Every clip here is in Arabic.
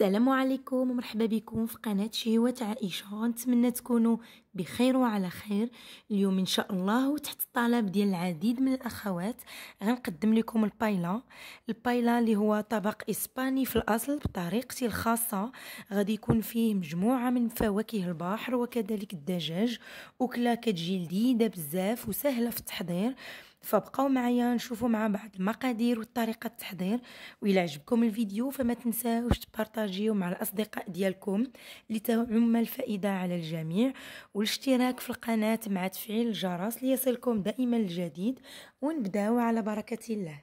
السلام عليكم ومرحبا بكم في قناة شهوة عائشة نتمنى تكونوا بخير وعلى خير اليوم ان شاء الله وتحت الطلب ديال العديد من الاخوات غنقدم لكم البايلا البايلا اللي هو طبق اسباني في الاصل بطريقتي الخاصه غادي يكون فيه مجموعه من فواكه البحر وكذلك الدجاج اكله كتجي لذيذه بزاف وسهله في التحضير فبقاو معايا نشوفوا مع بعض المقادير وطريقه التحضير وإلا عجبكم الفيديو فما تنساوش تبارطاجيو مع الأصدقاء ديالكم لتعم الفائدة على الجميع والاشتراك في القناة مع تفعيل الجرس ليصلكم دائما الجديد ونبداو على بركة الله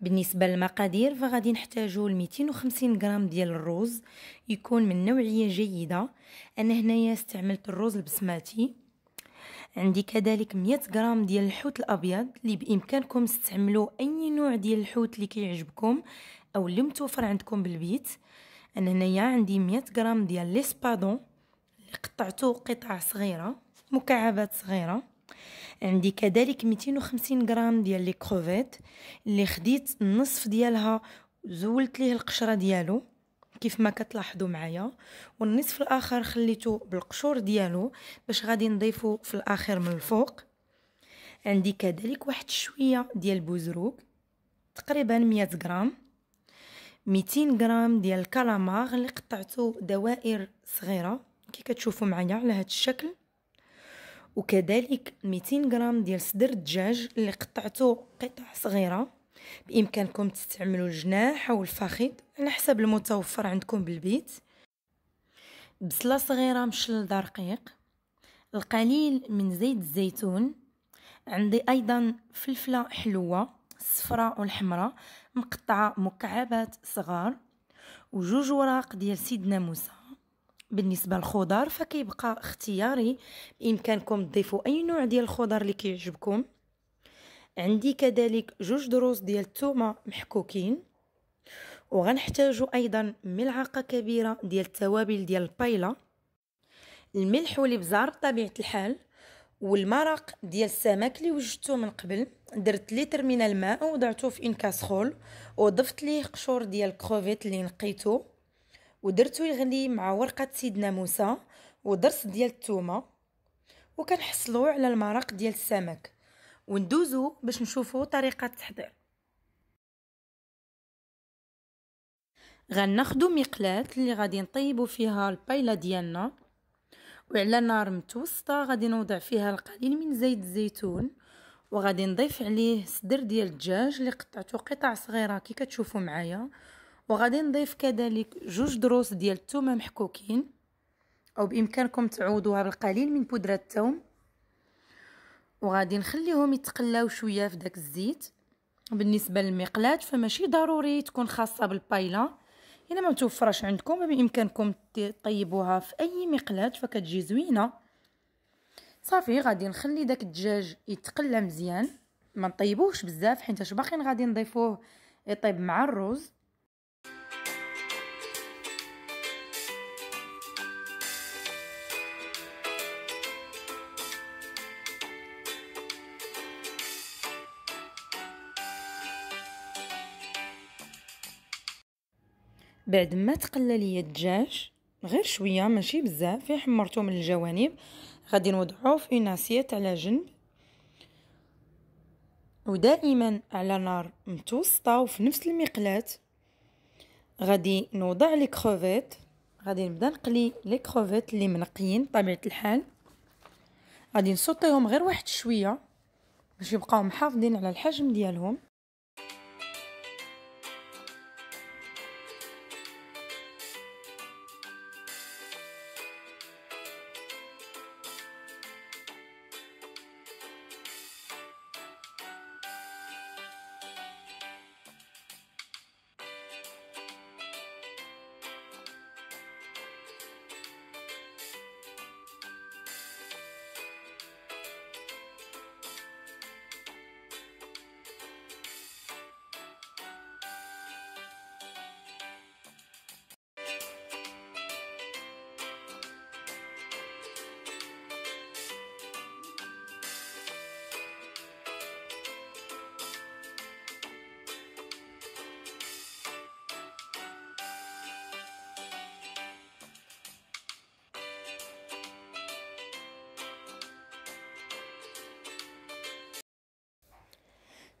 بالنسبة للمقادير فغادي نحتاجو 250 غرام ديال الروز يكون من نوعية جيدة أنا هنايا استعملت الروز البسماتي عندي كذلك 100 غرام ديال الحوت الابيض اللي بامكانكم تستعملوا اي نوع ديال الحوت اللي كيعجبكم او اللي متوفر عندكم بالبيت انا هنايا عندي 100 غرام ديال ليسبادون اللي قطعته قطع صغيره مكعبات صغيره عندي كذلك 250 غرام ديال لي كروفيت اللي خديت النصف ديالها زولت ليه القشره ديالو كيف ما كتلاحظوا معايا والنصف الاخر خليته بالقشور ديالو باش غادي نضيفه في الاخر من الفوق عندي كذلك واحد شويه ديال بوزروك تقريبا 100 غرام 200 غرام ديال الكالامار اللي قطعته دوائر صغيره كي كتشوفوا معايا على هذا الشكل وكذلك 200 غرام ديال صدر الدجاج اللي قطعته قطع صغيره بامكانكم تستعملوا الجناح او الفخذ على حسب المتوفر عندكم بالبيت بصلة صغيرة مشلدة رقيق القليل من زيت الزيتون عندي أيضا فلفلة حلوة الصفراء والحمراء مقطعة مكعبات صغار وجوج وراق ديال سيدنا موسى بالنسبة للخضر فكيبقى اختياري بإمكانكم تضيفوا أي نوع ديال الخضر اللي كيعجبكم عندي كذلك جوج دروس ديال التومة محكوكين وغنحتاجو ايضا ملعقه كبيره ديال التوابل ديال البايلا الملح والابزار بطبيعه الحال والمرق ديال السمك اللي وجدته من قبل درت لتر من الماء وضعته في ان وضفت ليه قشور ديال الكروفيت اللي نقيته ودرتو يغلي مع ورقه سيدنا موسى ودرس ديال الثومه وكنحصلوا على المرق ديال السمك وندوزو باش نشوفوا طريقه التحضير غناخدو مقلاة اللي غادي نطيبو فيها البايله ديالنا وعلى نار متوسطه غادي نوضع فيها القليل من زيت الزيتون وغادي نضيف عليه صدر ديال الدجاج اللي قطعته قطع صغيره كي كتشوفوا معايا وغادي نضيف كذلك جوج دروس ديال الثومه محكوكين او بامكانكم تعوضوها بالقليل من بودره الثوم وغادي نخليهم يتقلاو شويه في داك الزيت بالنسبه للمقلاه فماشي ضروري تكون خاصه بالبايله الا ما متوفرش عندكم بامكانكم طيبوها في اي مقلاة فكتجي زوينه صافي غادي نخلي داك الدجاج يتقلى مزيان ما نطيبوهش بزاف حيت باقيين غادي نضيفوه يطيب مع الرز بعد ما تقلى ليا الدجاج غير شويه ماشي بزاف فين حمرته من الجوانب غادي نوضعوه في ناسيات على جنب ودائما على نار متوسطه وفي نفس المقلاة غادي نوضع لي كروفيت غادي نبدا نقلي لي كروفيت اللي منقيين بطبيعه الحال غادي نسطيهم غير واحد شويه باش يبقاو محافظين على الحجم ديالهم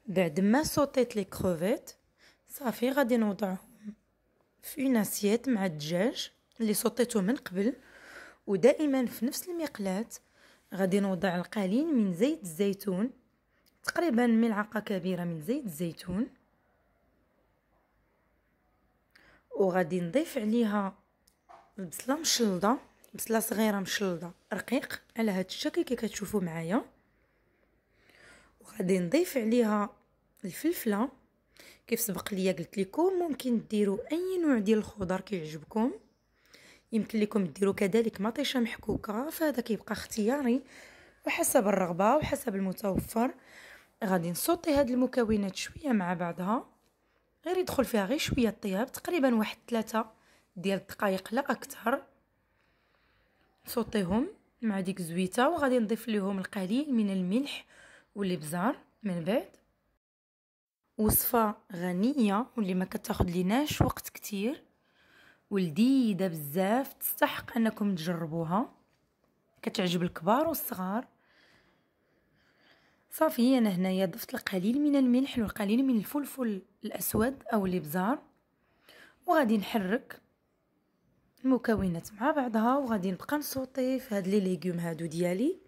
بعد ما صوتيت لي كروفيت صافي غادي نوضعهم في اون اسيت مع الدجاج اللي صوتيته من قبل ودائما في نفس المقلاة غادي نوضع القليل من زيت الزيتون تقريبا ملعقة كبيرة من زيت الزيتون وغادي نضيف عليها البصلة مشلضة بصلة صغيرة مشلضة رقيق على هاد الشكل كي كتشوفوا معايا وغادي نضيف عليها الفلفله كيف سبق ليا قلت لكم ممكن ديروا اي نوع ديال الخضر كيعجبكم يمكن لكم ديروا كذلك مطيشه محكوكه فهذا كيبقى اختياري وحسب الرغبه وحسب المتوفر غادي نسوطي هاد المكونات شويه مع بعضها غير يدخل فيها غير شويه الطياب تقريبا واحد ثلاثة ديال الدقائق لا اكثر نسوطيهم مع ديك الزويته وغادي نضيف لهم القليل من الملح والابزار من بعد وصفة غنية واللي ما كتاخد ليناش وقت كتير ولذيذة بزاف تستحق انكم تجربوها كتعجب الكبار والصغار صافي انا هنايا ضفت القليل من الملح والقليل من الفلفل الاسود او الابزار وغادي نحرك المكونات مع بعضها وغادي نبقى نسوطي في هاد لي ليغيوم هادو ديالي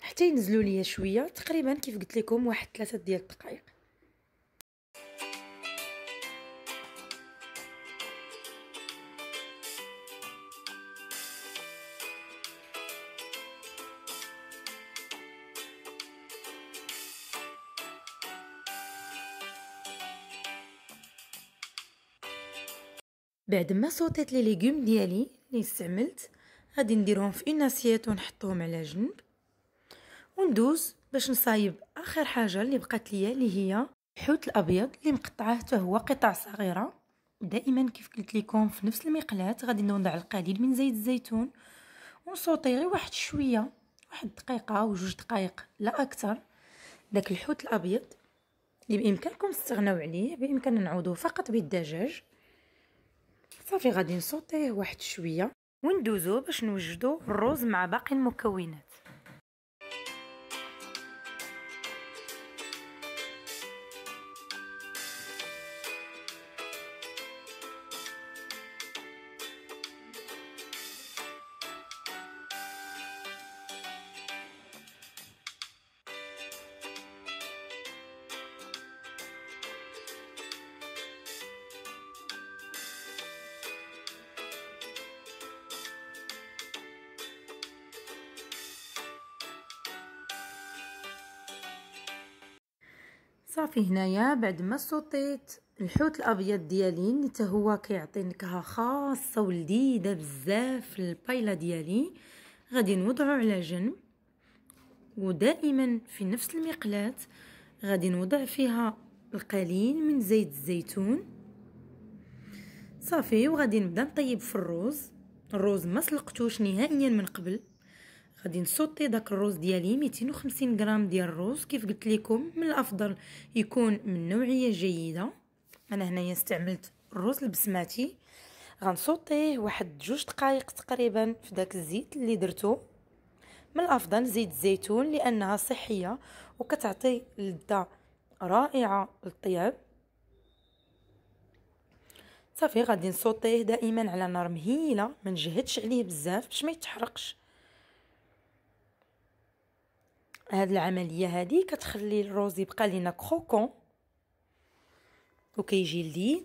حتى ينزلوا ليا شويه تقريبا كيف قلت لكم واحد ثلاثة ديال الدقائق بعد ما صوتيت لي ليغوم ديالي اللي استعملت غادي نديرهم في اون اسيات ونحطهم على جنب وندوز باش نصايب اخر حاجه اللي بقات ليا اللي هي الحوت الابيض اللي مقطعاه حتى هو قطع صغيره دائما كيف قلت لكم في نفس المقلاه غادي نوضع القليل من زيت الزيتون ونصوتي غير واحد شويه واحد دقيقه وجوج دقائق لا اكثر داك الحوت الابيض اللي بامكانكم تستغناو عليه بامكاننا نعوضه فقط بالدجاج صافي غادي نصوتيه واحد شويه وندوزو باش نوجدو الرز مع باقي المكونات صافي هنايا بعد ما سوطيت الحوت الابيض ديالي حتى هو كيعطي نكهه خاصه ولذيذه بزاف للبايله ديالي غادي نوضعو على جنب ودائما في نفس المقلاة غادي نوضع فيها القليل من زيت الزيتون صافي وغادي نبدا نطيب في الروز الروز ما سلقتوش نهائيا من قبل غادي نسوطي داك الروز ديالي 250 غرام ديال الروز كيف قلت لكم من الافضل يكون من نوعيه جيده انا هنايا استعملت الروز البسماتي غنسوطيه واحد جوج دقائق تقريبا في داك الزيت اللي درتو من الافضل زيت الزيتون لانها صحيه وكتعطي لذه رائعه للطياب صافي غادي نسوطيه دائما على نار مهيله ما نجهدش عليه بزاف باش ما يتحرقش هاد العمليه هادي كتخلي الروز يبقى لينا كروكون وكيجي لذيذ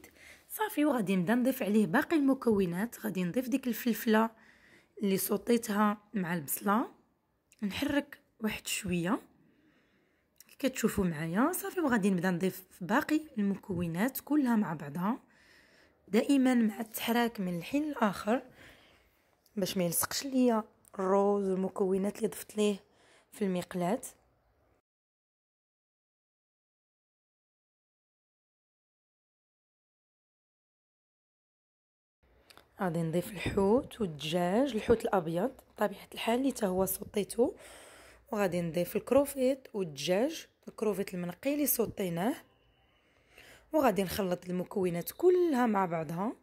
صافي وغادي نبدا نضيف عليه باقي المكونات غادي نضيف ديك الفلفله اللي صوتيتها مع البصله نحرك واحد شويه كتشوفوا معايا صافي وغادي نبدا نضيف باقي المكونات كلها مع بعضها دائما مع التحراك من الحين الاخر باش ما يلصقش ليا الروز والمكونات اللي ضفت ليه في المقلاة غادي نضيف الحوت والدجاج الحوت الابيض بطبيعه الحال اللي هو صطيته وغادي نضيف الكروفيت والدجاج الكروفيت المنقي اللي صطيناه وغادي نخلط المكونات كلها مع بعضها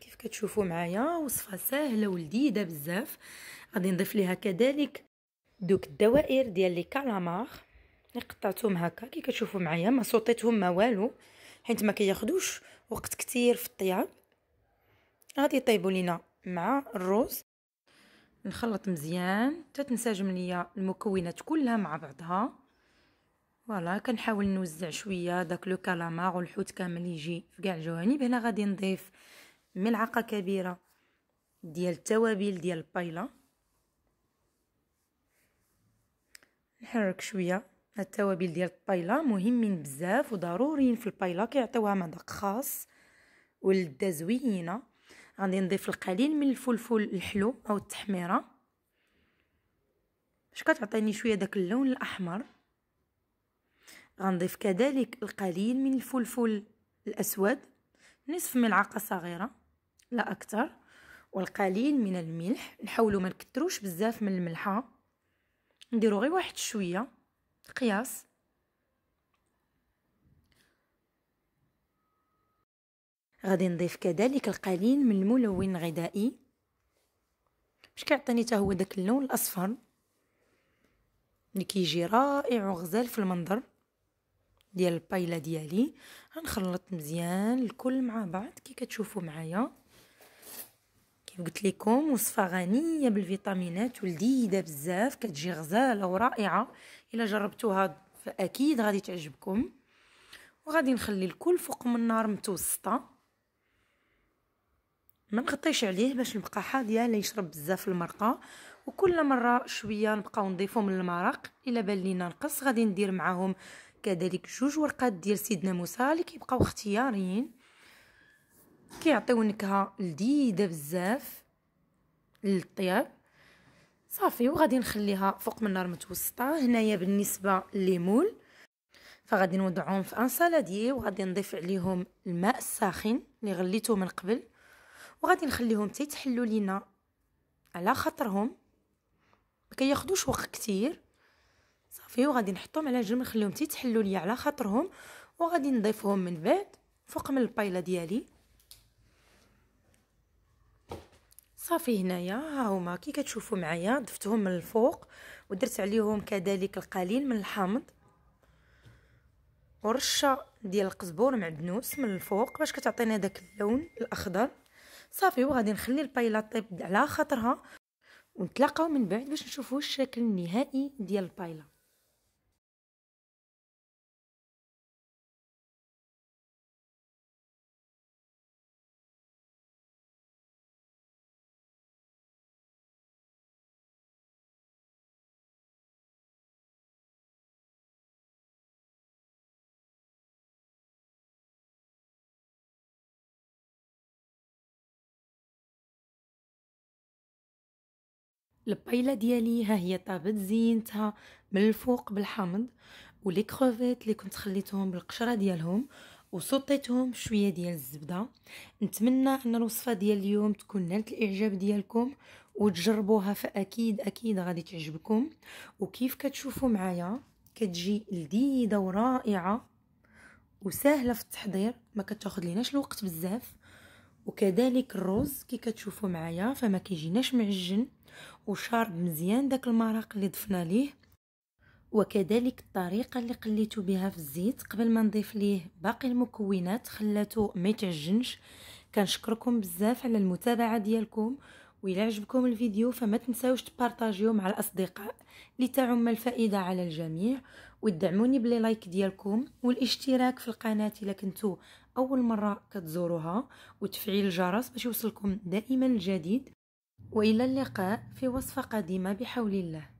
كيف كتشوفوا معايا وصفه سهله ولذيذه بزاف غادي نضيف ليها كذلك دوك الدوائر ديال لي كالامار قطعتهم هكا كي كتشوفوا معايا ما صوتيتهم ما والو حيت ما كياخذوش وقت كتير في الطياب غادي يطيبوا لينا مع الرز نخلط مزيان حتى تنسجم ليا المكونات كلها مع بعضها فوالا كنحاول نوزع شويه داك لو كالامار والحوت كامل يجي في كاع الجوانب هنا غادي نضيف ملعقه كبيره ديال التوابل ديال البايله نحرك شويه هاد التوابل ديال الطايله مهمين بزاف وضروريين في البايله كيعطيوها مذاق خاص ولذه زوينه غادي نضيف القليل من الفلفل الحلو او التحميره باش كتعطيني شويه داك اللون الاحمر غنضيف كذلك القليل من الفلفل الاسود نصف ملعقه صغيره لا اكثر والقليل من الملح نحاولوا ما نكثروش بزاف من الملحه نديرو غير واحد شويه قياس غادي نضيف كذلك القليل من الملون الغذائي باش كيعطيني حتى هو داك اللون الاصفر اللي كيجي رائع وغزال في المنظر ديال البايله ديالي غنخلط مزيان الكل مع بعض كي كتشوفوا معايا كيف قلت لكم وصفه غنيه بالفيتامينات ولذيذه بزاف كتجي غزاله ورائعه الا جربتوها فاكيد غادي تعجبكم وغادي نخلي الكل فوق من النار متوسطه ما نغطيش عليه باش نبقى حاضيه لا يشرب بزاف المرقه وكل مره شويه نبقاو نضيفو من المرق الا بان لينا نقص غادي ندير معاهم كذلك جوج ورقات ديال سيدنا موسى اللي كيبقاو اختياريين كيعطيو نكهه لذيذه بزاف للطياب صافي وغادي نخليها فوق من النار متوسطه هنايا بالنسبه ليمول فغادي نوضعهم في ان سالادي وغادي نضيف عليهم الماء الساخن اللي غليته من قبل وغادي نخليهم يتحلوا لينا على خاطرهم ما كياخذوش وقت كتير صافي وغادي نحطهم على جنب نخليهم يتحلوا لي على خاطرهم وغادي نضيفهم من بعد فوق من البايله ديالي صافي هنايا ها هما كي كتشوفوا معايا ضفتهم من الفوق ودرت عليهم كذلك القليل من الحامض ورشه ديال القزبور معدنوس من الفوق باش كتعطينا داك اللون الاخضر صافي وغادي نخلي البايله طيب على خاطرها ونتلاقاو من بعد باش نشوفوا الشكل النهائي ديال البايله البايله ديالي ها هي طابت زينتها من الفوق بالحامض ولي كروفيت اللي كنت خليتهم بالقشره ديالهم وسطيتهم شويه ديال الزبده نتمنى ان الوصفه ديال اليوم تكون نالت الاعجاب ديالكم وتجربوها فاكيد اكيد غادي تعجبكم وكيف كتشوفوا معايا كتجي لذيذه ورائعه وسهله في التحضير ما كتاخذ ليناش الوقت بزاف وكذلك الرز كي كتشوفوا معايا فما كيجيناش معجن وشارب مزيان داك المرق اللي ضفنا ليه وكذلك الطريقه اللي قليته بها في الزيت قبل ما نضيف ليه باقي المكونات خلاته ما يتعجنش كنشكركم بزاف على المتابعه ديالكم وإلا عجبكم الفيديو فما تنساوش تبارطاجيو مع الأصدقاء لتعم الفائدة على الجميع وتدعموني بلي لايك ديالكم والاشتراك في القناة إلا كنتو أول مرة كتزوروها وتفعيل الجرس باش يوصلكم دائما الجديد والى اللقاء في وصفه قادمه بحول الله